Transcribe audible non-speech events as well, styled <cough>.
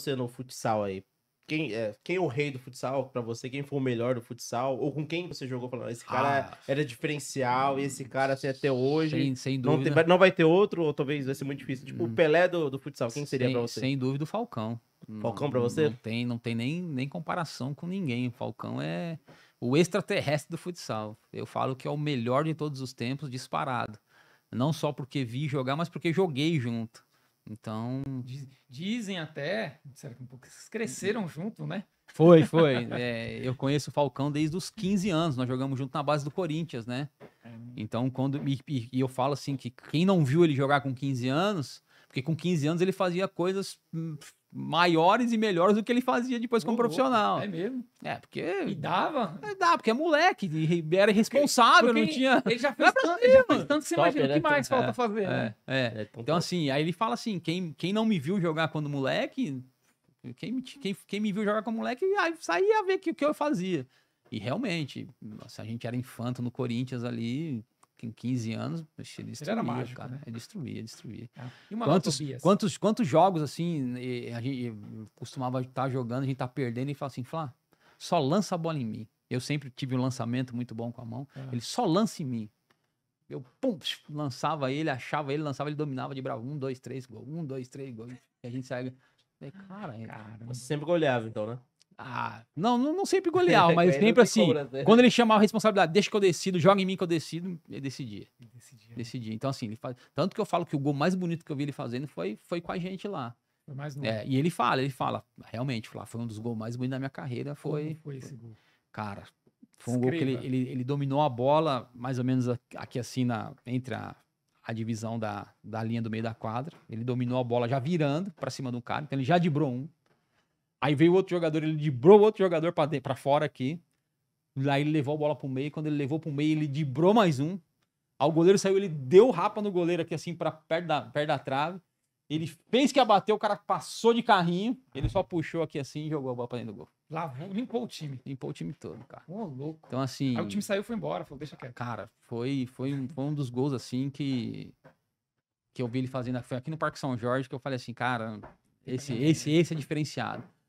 você no futsal aí? Quem é, quem é o rei do futsal para você? Quem foi o melhor do futsal? Ou com quem você jogou? Falando, ah, esse cara ah, era diferencial, hum, esse cara assim, até hoje. Sem, sem dúvida. Não, tem, vai, não, vai ter outro, ou talvez vai ser muito difícil. Tipo, o hum. Pelé do, do futsal, quem seria para você? Sem dúvida o Falcão. Falcão para você? Não tem, não tem nem, nem comparação com ninguém. O Falcão é o extraterrestre do futsal. Eu falo que é o melhor de todos os tempos, disparado. Não só porque vi jogar, mas porque joguei junto. Então. Diz, dizem até. Será que um pouco cresceram junto, né? Foi, foi. É, eu conheço o Falcão desde os 15 anos. Nós jogamos junto na base do Corinthians, né? É. Então, quando. E, e eu falo assim que quem não viu ele jogar com 15 anos porque com 15 anos ele fazia coisas hum, maiores e melhores do que ele fazia depois como oh, profissional. É mesmo? É, porque... E dava? É, dá, porque é moleque, era irresponsável, porque, não tinha... Ele já fez, tanto, ele já fez tanto você Top, imagina, o né? que mais é, falta é, fazer, né? É, é então assim, aí ele fala assim, quem, quem não me viu jogar quando moleque, quem, quem, quem me viu jogar como moleque, aí saía a ver o que, que eu fazia. E realmente, nossa, a gente era infanto no Corinthians ali, em 15 anos, ele destruía, era mágico, cara. Né? Ele destruía, destruía. É. quantos, assim? quantos, quantos jogos, assim, a gente costumava estar jogando, a gente tá perdendo e fala assim, Flá, só lança a bola em mim. Eu sempre tive um lançamento muito bom com a mão. É. Ele só lança em mim. Eu pum, lançava ele, achava ele, lançava ele, dominava de bravo. Um, dois, três, gol. Um, dois, três, gol. E a gente sai né, Cara, é cara, Você sempre goleava, então, né? Ah, não, não, não sempre golear, <laughs> mas sempre assim. Cobra, né? Quando ele chamava a responsabilidade, deixa que eu decido, joga em mim que eu decido, ele decidia. decidia. decidia. Então, assim, ele faz. Tanto que eu falo que o gol mais bonito que eu vi ele fazendo foi, foi com a gente lá. Foi mais novo. É, e ele fala, ele fala, realmente, foi um dos gols mais bonitos da minha carreira. Foi. Como foi esse gol? Cara, foi um gol que ele, ele, ele, dominou a bola, mais ou menos aqui assim, na, entre a, a divisão da, da linha do meio da quadra. Ele dominou a bola já virando para cima do cara, então ele já debrou um. Aí veio outro jogador, ele dibrou outro jogador para fora aqui. Lá ele levou a bola pro meio. Quando ele levou pro meio, ele dibrou mais um. Aí o goleiro saiu, ele deu rapa no goleiro aqui, assim, para perto da, perto da trave. Ele fez que abateu, o cara passou de carrinho. Ele só puxou aqui assim e jogou a bola pra dentro do gol. Lavou, limpou o time. Limpou o time todo, cara. Ô, louco. Então, assim. Aí o time saiu e foi embora. Falou, deixa quieto. Cara, foi, foi, um, foi um dos gols, assim, que. Que eu vi ele fazendo. Foi aqui no Parque São Jorge que eu falei assim, cara, tá esse, esse, né? esse é diferenciado.